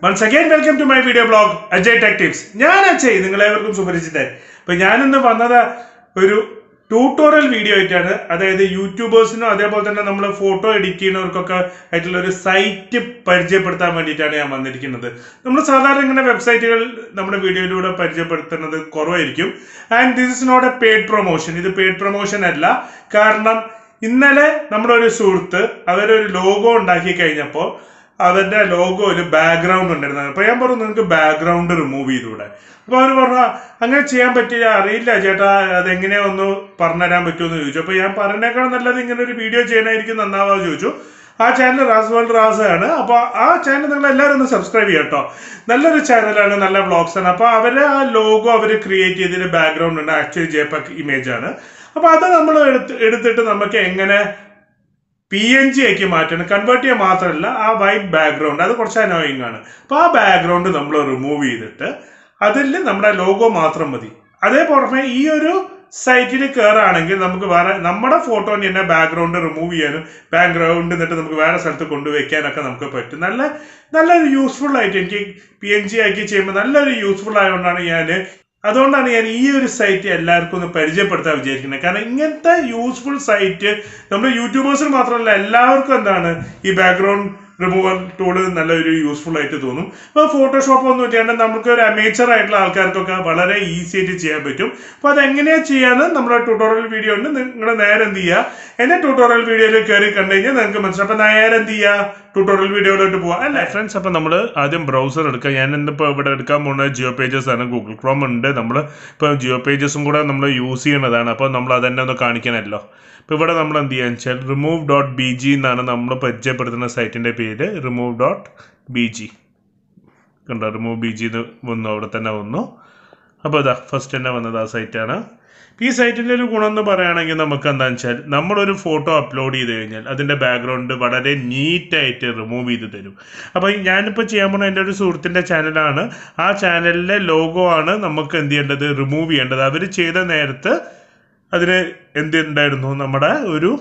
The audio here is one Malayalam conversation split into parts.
friends once again welcome to my video blog Ajay tech tips ഞാൻ അജയ് നിങ്ങളേവർക്കും സുപരിചിതൻ അപ്പൊ ഞാനിന്ന് വന്നത് ഒരു ട്യൂട്ടോറിയൽ വീഡിയോ ആയിട്ടാണ് അതായത് യൂട്യൂബേഴ്സിനും അതേപോലെ തന്നെ നമ്മൾ ഫോട്ടോ എഡിറ്റ് ചെയ്യുന്നവർക്കൊക്കെ ആയിട്ടുള്ള ഒരു സൈറ്റ് പരിചയപ്പെടുത്താൻ വേണ്ടിയിട്ടാണ് ഞാൻ വന്നിരിക്കുന്നത് നമ്മൾ സാധാരണ ഇങ്ങനെ വെബ്സൈറ്റുകൾ നമ്മുടെ വീഡിയോയിലൂടെ പരിചയപ്പെടുത്തുന്നത് കുറവായിരിക്കും and this is not a paid promotion ഇത് പെയ്ഡ് പ്രൊമോഷൻ അല്ല കാരണം ഇന്നലെ നമ്മുടെ ഒരു സുഹൃത്ത് അവരൊരു ലോഗോ ഉണ്ടാക്കി കഴിഞ്ഞപ്പോൾ അതിന്റെ ലോഗോ ഒരു ബാക്ക്ഗ്രൗണ്ട് ഉണ്ടായിരുന്നത് അപ്പോൾ ഞാൻ പറഞ്ഞു നിങ്ങൾക്ക് ബാക്ക്ഗ്രൗണ്ട് റിമൂവ് ചെയ്തൂടെ അപ്പോൾ അവർ പറഞ്ഞു അങ്ങനെ ചെയ്യാൻ പറ്റില്ല അറിയില്ല ചേട്ടാ അതെങ്ങനെയാ ഒന്ന് പറഞ്ഞുതരാൻ പറ്റുമെന്ന് ചോദിച്ചു അപ്പോൾ ഞാൻ പറഞ്ഞേക്കാൾ നല്ലത് ഇങ്ങനെ ഒരു വീഡിയോ ചെയ്യാനായിരിക്കും നന്നാവാന്ന് ചോദിച്ചു ആ ചാനൽ റാസ് വേൾഡ് റാസ് ആണ് അപ്പോൾ ആ ചാനൽ നിങ്ങൾ എല്ലാവരും ഒന്ന് സബ്സ്ക്രൈബ് ചെയ്യാം കേട്ടോ നല്ലൊരു ചാനലാണ് നല്ല വ്ളോഗ്സ് ആണ് അപ്പോൾ അവരെ ആ ലോഗോ അവർ ക്രിയേറ്റ് ചെയ്തതിന് ബാക്ക്ഗ്രൗണ്ട് ഉണ്ട് ആക്ച്വലി ജയപ്പക് ഇമേജ് ആണ് e അപ്പോൾ അത് നമ്മൾ എടുത്ത് എടുത്തിട്ട് നമുക്ക് എങ്ങനെ പി എൻ ജി ആക്കി മാറ്റണം കൺവേർട്ട് ചെയ്യാൻ മാത്രമല്ല ആ വൈറ്റ് ബാക്ക്ഗ്രൗണ്ട് അത് കുറച്ച് അനോയിങ് ആണ് അപ്പോൾ ആ ബാക്ക്ഗ്രൗണ്ട് നമ്മൾ റിമൂവ് ചെയ്തിട്ട് അതിൽ നമ്മുടെ ലോഗോ മാത്രം മതി അതേപോലെ ഈ ഒരു സൈറ്റിൽ കയറുകയാണെങ്കിൽ നമുക്ക് വേറെ നമ്മുടെ ഫോട്ടോ തന്നെ ബാക്ക്ഗ്രൗണ്ട് റിമൂവ് ചെയ്യാനും ബാക്ക്ഗ്രൗണ്ട് എന്നിട്ട് നമുക്ക് വേറെ സ്ഥലത്ത് കൊണ്ടുവയ്ക്കാനൊക്കെ നമുക്ക് പറ്റും നല്ല നല്ലൊരു യൂസ്ഫുൾ ആയിട്ട് എനിക്ക് പി എൻ ജി ആക്കി ചെയ്യുമ്പോൾ നല്ലൊരു യൂസ്ഫുൾ ആയതുകൊണ്ടാണ് ഞാൻ അതുകൊണ്ടാണ് ഞാൻ ഈ ഒരു സൈറ്റ് എല്ലാവർക്കും ഒന്ന് പരിചയപ്പെടുത്താൻ വിചാരിക്കുന്നത് കാരണം ഇങ്ങനത്തെ യൂസ്ഫുൾ സൈറ്റ് നമ്മുടെ യൂട്യൂബേഴ്സിന് മാത്രമല്ല എല്ലാവർക്കും എന്താണ് ഈ ബാക്ക്ഗ്രൗണ്ട് റിമൂവൽ ടൂൾ നല്ലൊരു യൂസ്ഫുൾ ആയിട്ട് തോന്നും ഇപ്പോൾ ഫോട്ടോഷോപ്പ് ഒന്നും ചെയ്യാണ്ട് നമുക്ക് ഒരു അമേച്ചർ ആയിട്ടുള്ള ആൾക്കാർക്കൊക്കെ വളരെ ഈസി ആയിട്ട് ചെയ്യാൻ പറ്റും അപ്പോൾ അതെങ്ങനെയാണ് ചെയ്യാന്ന് നമ്മുടെ ട്യൂട്ടോറിയൽ വീഡിയോ ഉണ്ട് നിങ്ങൾ നേരെ എന്ത് ചെയ്യുക എൻ്റെ ട്യൂട്ടോറിയൽ വീഡിയോയിൽ കയറി കണ്ടു കഴിഞ്ഞാൽ നിങ്ങൾക്ക് മനസ്സിലാക്കാം അപ്പോൾ നേരെ എന്ത് ചെയ്യുക ട്യൂട്ടോറിയൽ വീഡിയോയിലോട്ട് പോവാം അല്ലേ ഫ്രണ്ട്സ് അപ്പം നമ്മൾ ആദ്യം ബ്രൗസർ എടുക്കുക ഞാൻ ഇന്നിപ്പോൾ ഇവിടെ എടുക്കാൻ പോകുന്നത് ജിയോ പേജസ് ആണ് ഗൂഗിൾ ക്രോം ഉണ്ട് നമ്മൾ ഇപ്പോൾ ജിയോ പേജസും കൂടെ നമ്മൾ യൂസ് ചെയ്യുന്നതാണ് അപ്പോൾ നമ്മൾ അതന്നെ ഒന്ന് കാണിക്കണമല്ലോ ഇപ്പോൾ ഇവിടെ നമ്മൾ എന്ത് ചെയ്യാന്ന് വെച്ചാൽ റിമൂവ് ഡോട്ട് ബി ജി എന്നാണ് നമ്മൾ പരിചയപ്പെടുത്തുന്ന സൈറ്റിൻ്റെ പേര് റിമൂവ് ഡോട്ട് ബി ജി കണ്ടോ റിമൂവ് ബി ജി എന്ന് വന്നു അവിടെ തന്നെ വന്നു അപ്പോൾ ഇതാ ഫസ്റ്റ് തന്നെ വന്നത് ആ സൈറ്റാണ് ഈ സൈറ്റിൻ്റെ ഒരു ഗുണം എന്ന് പറയുകയാണെങ്കിൽ നമുക്ക് എന്താണെന്ന് വെച്ചാൽ നമ്മളൊരു ഫോട്ടോ അപ്ലോഡ് ചെയ്ത് കഴിഞ്ഞാൽ അതിൻ്റെ ബാക്ക്ഗ്രൗണ്ട് വളരെ നീറ്റായിട്ട് റിമൂവ് ചെയ്ത് തരും അപ്പോൾ ഞാനിപ്പോൾ ചെയ്യാൻ പോകുന്ന എൻ്റെ ഒരു സുഹൃത്തിൻ്റെ ചാനലാണ് ആ ചാനലിലെ ലോഗോ ആണ് നമുക്ക് എന്ത് ചെയ്യേണ്ടത് റിമൂവ് ചെയ്യേണ്ടത് അവർ ചെയ്ത നേരത്ത് അതിന് എന്തുണ്ടായിരുന്നു നമ്മുടെ ഒരു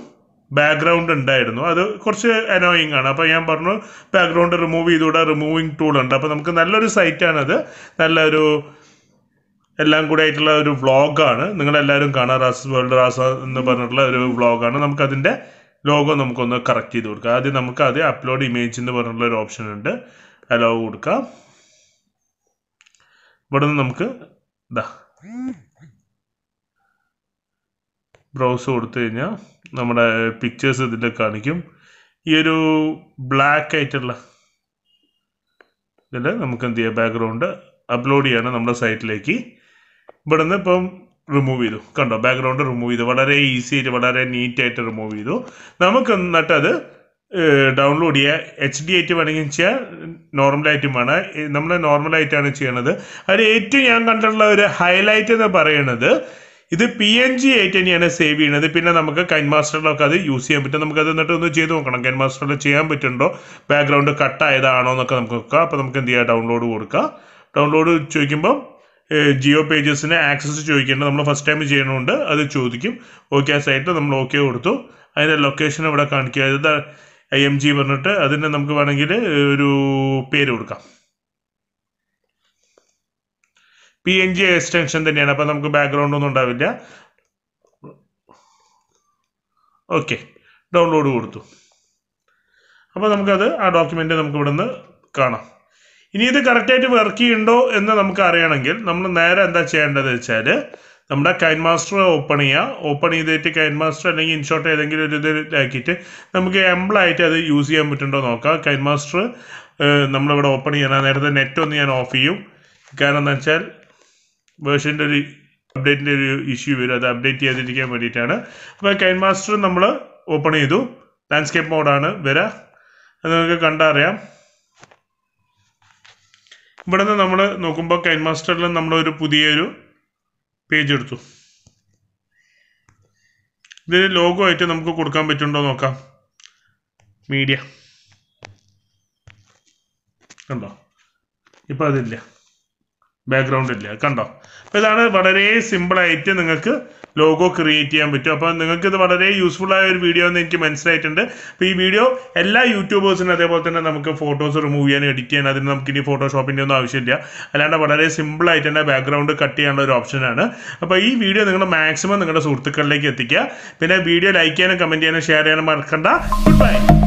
ബാക്ക്ഗ്രൗണ്ട് ഉണ്ടായിരുന്നു അത് കുറച്ച് അനോയിങ് ആണ് അപ്പോൾ ഞാൻ പറഞ്ഞു ബാക്ക്ഗ്രൗണ്ട് റിമൂവ് ചെയ്തുകൂടെ റിമൂവിങ് ടൂൾ ഉണ്ട് അപ്പോൾ നമുക്ക് നല്ലൊരു സൈറ്റാണത് നല്ലൊരു എല്ലാം കൂടെ ആയിട്ടുള്ള ഒരു വ്ളോഗാണ് നിങ്ങളെല്ലാവരും കാണാം റാസ് വേൾഡ് റാസ എന്ന് പറഞ്ഞിട്ടുള്ള ഒരു വ്ളോഗാണ് നമുക്കതിൻ്റെ ലോഗോ നമുക്കൊന്ന് കറക്റ്റ് ചെയ്ത് കൊടുക്കാം ആദ്യം നമുക്ക് അത് അപ്ലോഡ് ഇമേജ് എന്ന് പറഞ്ഞിട്ടുള്ള ഒരു ഓപ്ഷൻ ഉണ്ട് അലോ കൊടുക്കാം ഇവിടെ നിന്ന് നമുക്ക് ഇതാ ബ്രൗസ് കൊടുത്തു കഴിഞ്ഞാൽ നമ്മുടെ പിക്ചേഴ്സ് ഇതിൽ കാണിക്കും ഈ ഒരു ബ്ലാക്ക് ആയിട്ടുള്ള ഇതിൽ നമുക്ക് എന്ത് ചെയ്യാം ബാക്ക്ഗ്രൗണ്ട് അപ്ലോഡ് ചെയ്യണം നമ്മുടെ സൈറ്റിലേക്ക് ഇവിടുന്ന് ഇപ്പം റിമൂവ് ചെയ്തു കണ്ടോ ബാക്ക്ഗ്രൗണ്ട് റിമൂവ് ചെയ്തു വളരെ ഈസി ആയിട്ട് വളരെ നീറ്റ് ആയിട്ട് റിമൂവ് ചെയ്തു നമുക്ക് എന്നിട്ട് അത് ഡൗൺലോഡ് ചെയ്യുക എച്ച് ഡി ആയിട്ട് വേണമെങ്കിൽ ചെയ്യാം നോർമലായിട്ടും വേണം നമ്മൾ നോർമലായിട്ടാണ് ചെയ്യണത് അതിൽ ഏറ്റവും ഞാൻ കണ്ടിട്ടുള്ള ഒരു ഹൈലൈറ്റ് എന്ന് പറയുന്നത് ഇത് പി എൻ ജി ആയിട്ട് തന്നെയാണ് സേവ് ചെയ്യണത് പിന്നെ നമുക്ക് കൈൻ മാസ്റ്ററിലൊക്കെ അത് യൂസ് ചെയ്യാൻ പറ്റും നമുക്ക് അത് എന്നിട്ട് ഒന്ന് ചെയ്ത് നോക്കണം കൈൻ മാസ്റ്ററിൽ ചെയ്യാൻ പറ്റുന്നുണ്ടോ ബാക്ക്ഗ്രൗണ്ട് കട്ട് ആയതാണോ എന്നൊക്കെ നമുക്ക് നോക്കാം അപ്പോൾ നമുക്ക് എന്ത് ചെയ്യാം ഡൗൺലോഡ് കൊടുക്കുക ഡൗൺലോഡ് ചോദിക്കുമ്പോൾ ജിയോ പേജസിന് ആക്സസ് ചോദിക്കേണ്ടത് നമ്മൾ ഫസ്റ്റ് ടൈം ചെയ്യണമുണ്ട് അത് ചോദിക്കും ഓക്കെ ആ സൈറ്റ് നമ്മൾ ഓക്കെ കൊടുത്തു അതിൻ്റെ ലൊക്കേഷൻ ഇവിടെ കാണിക്കുക ഐ എം ജി പറഞ്ഞിട്ട് അതിന് നമുക്ക് വേണമെങ്കിൽ ഒരു പേര് കൊടുക്കാം പി എൻ ജി എക്സ്റ്റൻഷൻ തന്നെയാണ് അപ്പം നമുക്ക് ബാക്ക്ഗ്രൗണ്ട് ഒന്നും ഉണ്ടാവില്ല ഓക്കെ ഡൗൺലോഡ് കൊടുത്തു അപ്പോൾ നമുക്കത് ആ ഡോക്യുമെൻ്റ് നമുക്ക് ഇവിടെ നിന്ന് കാണാം ഇനി ഇത് കറക്റ്റായിട്ട് വർക്ക് ചെയ്യുന്നുണ്ടോ എന്ന് നമുക്ക് അറിയണമെങ്കിൽ നമ്മൾ നേരെ എന്താ ചെയ്യേണ്ടത് വെച്ചാൽ നമ്മുടെ കൈൻ മാസ്റ്റർ ഓപ്പൺ ചെയ്യുക ഓപ്പൺ ചെയ്തിട്ട് കൈൻ മാസ്റ്റർ അല്ലെങ്കിൽ ഇൻഷോട്ട് ഏതെങ്കിലും ഒരു ഇതിലാക്കിയിട്ട് നമുക്ക് എംപ്ലായിട്ട് അത് യൂസ് ചെയ്യാൻ പറ്റുന്നുണ്ടോ നോക്കാം കൈൻ മാസ്റ്റർ നമ്മളിവിടെ ഓപ്പൺ ചെയ്യണം നേരത്തെ നെറ്റ് ഒന്ന് ഞാൻ ഓഫ് ചെയ്യും കാരണം എന്താ വെച്ചാൽ വേർഷൻ്റെ ഒരു അപ്ഡേറ്റിൻ്റെ ഒരു ഇഷ്യൂ വരും അത് അപ്ഡേറ്റ് ചെയ്തിരിക്കാൻ വേണ്ടിയിട്ടാണ് അപ്പോൾ കൈൻ മാസ്റ്റർ നമ്മൾ ഓപ്പൺ ചെയ്തു ലാൻഡ്സ്കേപ്പ് മോഡാണ് വരാ അത് നിങ്ങൾക്ക് കണ്ടറിയാം ഇവിടുന്ന് നമ്മൾ നോക്കുമ്പോൾ കൈൻ മാസ്റ്ററിൽ നമ്മളൊരു പുതിയൊരു പേജ് എടുത്തു ഇതിന് ലോഗോ ആയിട്ട് നമുക്ക് കൊടുക്കാൻ പറ്റുന്നുണ്ടോ നോക്കാം മീഡിയ കണ്ടോ ഇപ്പം അതില്ല ബാക്ക്ഗ്രൗണ്ട് ഇല്ല കണ്ടോ അപ്പം ഇതാണ് വളരെ സിമ്പിളായിട്ട് നിങ്ങൾക്ക് ലോഗോ ക്രിയേറ്റ് ചെയ്യാൻ പറ്റും അപ്പോൾ നിങ്ങൾക്ക് ഇത് വളരെ യൂസ്ഫുൾ ആയ ഒരു വീഡിയോ എന്ന് എനിക്ക് മനസ്സിലായിട്ടുണ്ട് അപ്പോൾ ഈ വീഡിയോ എല്ലാ യൂട്യൂബേഴ്സിനും അതേപോലെ തന്നെ നമുക്ക് ഫോട്ടോസ് റിമൂവ് ചെയ്യാൻ എഡിറ്റ് ചെയ്യാൻ അതിന് നമുക്ക് ഇനി ഫോട്ടോഷോപ്പിൻ്റെ ഒന്നും ആവശ്യമില്ല അല്ലാണ്ട് വളരെ സിമ്പിൾ ആയിട്ട് തന്നെ ബാക്ക്ഗ്രൗണ്ട് കട്ട് ചെയ്യാനുള്ള ഒരു ഓപ്ഷനാണ് അപ്പോൾ ഈ വീഡിയോ നിങ്ങൾ മാക്സിമം നിങ്ങളുടെ സുഹൃത്തുക്കളിലേക്ക് എത്തിക്കുക പിന്നെ വീഡിയോ ലൈക്ക് ചെയ്യാനും കമൻറ്റ് ചെയ്യാനും ഷെയർ ചെയ്യാനും മറക്കണ്ട ഗുഡ് ബൈ